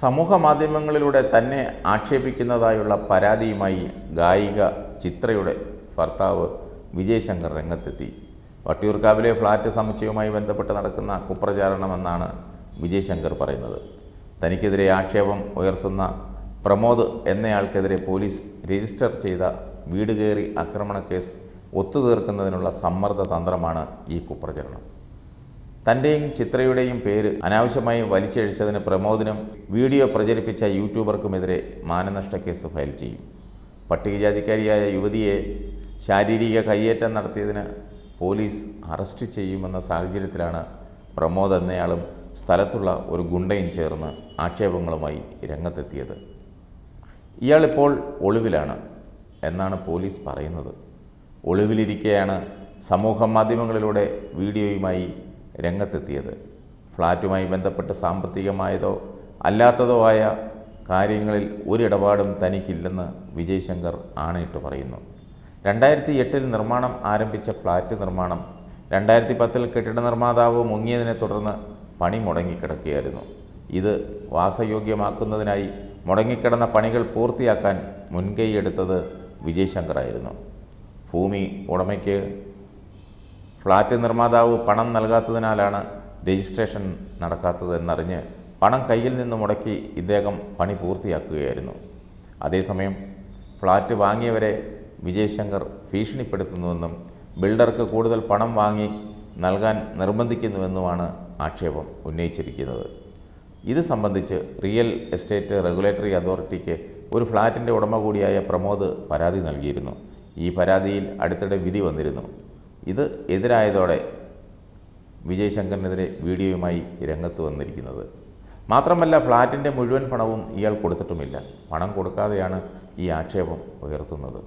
സമൂഹ മാധ്യമങ്ങളിലൂടെ തന്നെ ആക്ഷേപിക്കുന്നതായുള്ള പരാതിയുമായി ഗായിക ചിത്രയുടെ ഭർത്താവ് വിജയശങ്കർ രംഗത്തെത്തി വട്ടിയൂർക്കാവിലെ ഫ്ലാറ്റ് സമുച്ചയവുമായി ബന്ധപ്പെട്ട് നടക്കുന്ന കുപ്രചാരണമെന്നാണ് വിജയശങ്കർ പറയുന്നത് തനിക്കെതിരെ ആക്ഷേപം ഉയർത്തുന്ന പ്രമോദ് എന്നയാൾക്കെതിരെ പോലീസ് രജിസ്റ്റർ ചെയ്ത വീട് കയറി ആക്രമണ കേസ് ഒത്തുതീർക്കുന്നതിനുള്ള സമ്മർദ്ദ തന്ത്രമാണ് ഈ കുപ്രചരണം തൻ്റെയും ചിത്രയുടെയും പേര് അനാവശ്യമായി വലിച്ചഴിച്ചതിന് പ്രമോദിനും വീഡിയോ പ്രചരിപ്പിച്ച യൂട്യൂബർക്കുമെതിരെ മാനനഷ്ട കേസ് ഫയൽ ചെയ്യും പട്ടികജാതിക്കാരിയായ യുവതിയെ ശാരീരിക കയ്യേറ്റം നടത്തിയതിന് പോലീസ് അറസ്റ്റ് ചെയ്യുമെന്ന സാഹചര്യത്തിലാണ് പ്രമോദ് എന്നയാളും സ്ഥലത്തുള്ള ഒരു ഗുണ്ടയും ചേർന്ന് ആക്ഷേപങ്ങളുമായി രംഗത്തെത്തിയത് ഇയാളിപ്പോൾ ഒളിവിലാണ് എന്നാണ് പോലീസ് പറയുന്നത് ഒളിവിലിരിക്കെയാണ് സമൂഹ മാധ്യമങ്ങളിലൂടെ വീഡിയോയുമായി രംഗത്തെത്തിയത് ഫ്ലാറ്റുമായി ബന്ധപ്പെട്ട് സാമ്പത്തികമായതോ അല്ലാത്തതോ ആയ കാര്യങ്ങളിൽ ഒരിടപാടും തനിക്കില്ലെന്ന് വിജയ്ശങ്കർ ആണയിട്ട് പറയുന്നു രണ്ടായിരത്തി എട്ടിൽ നിർമ്മാണം ആരംഭിച്ച ഫ്ലാറ്റ് നിർമ്മാണം രണ്ടായിരത്തി പത്തിൽ കെട്ടിട നിർമ്മാതാവ് മുങ്ങിയതിനെ തുടർന്ന് പണി മുടങ്ങിക്കിടക്കുകയായിരുന്നു ഇത് വാസയോഗ്യമാക്കുന്നതിനായി മുടങ്ങിക്കിടന്ന പണികൾ പൂർത്തിയാക്കാൻ മുൻകൈയെടുത്തത് വിജയശങ്കറായിരുന്നു ഭൂമി ഉടമയ്ക്ക് ഫ്ളാറ്റ് നിർമ്മാതാവ് പണം നൽകാത്തതിനാലാണ് രജിസ്ട്രേഷൻ നടക്കാത്തതെന്നറിഞ്ഞ് പണം കയ്യിൽ നിന്ന് മുടക്കി ഇദ്ദേഹം പണി പൂർത്തിയാക്കുകയായിരുന്നു അതേസമയം ഫ്ളാറ്റ് വാങ്ങിയവരെ വിജയശങ്കർ ഭീഷണിപ്പെടുത്തുന്നുവെന്നും ബിൽഡർക്ക് കൂടുതൽ പണം വാങ്ങി നൽകാൻ നിർബന്ധിക്കുന്നുവെന്നുമാണ് ആക്ഷേപം ഉന്നയിച്ചിരിക്കുന്നത് ഇത് സംബന്ധിച്ച് റിയൽ എസ്റ്റേറ്റ് റെഗുലേറ്ററി അതോറിറ്റിക്ക് ഒരു ഫ്ളാറ്റിൻ്റെ ഉടമ കൂടിയായ പ്രമോദ് പരാതി നൽകിയിരുന്നു ഈ പരാതിയിൽ അടുത്തിടെ വിധി വന്നിരുന്നു ഇത് എതിരായതോടെ വിജയ് ശങ്കറിനെതിരെ വീഡിയോയുമായി രംഗത്ത് വന്നിരിക്കുന്നത് മാത്രമല്ല ഫ്ളാറ്റിൻ്റെ മുഴുവൻ പണവും ഇയാൾ കൊടുത്തിട്ടുമില്ല പണം കൊടുക്കാതെയാണ് ഈ ആക്ഷേപം ഉയർത്തുന്നത്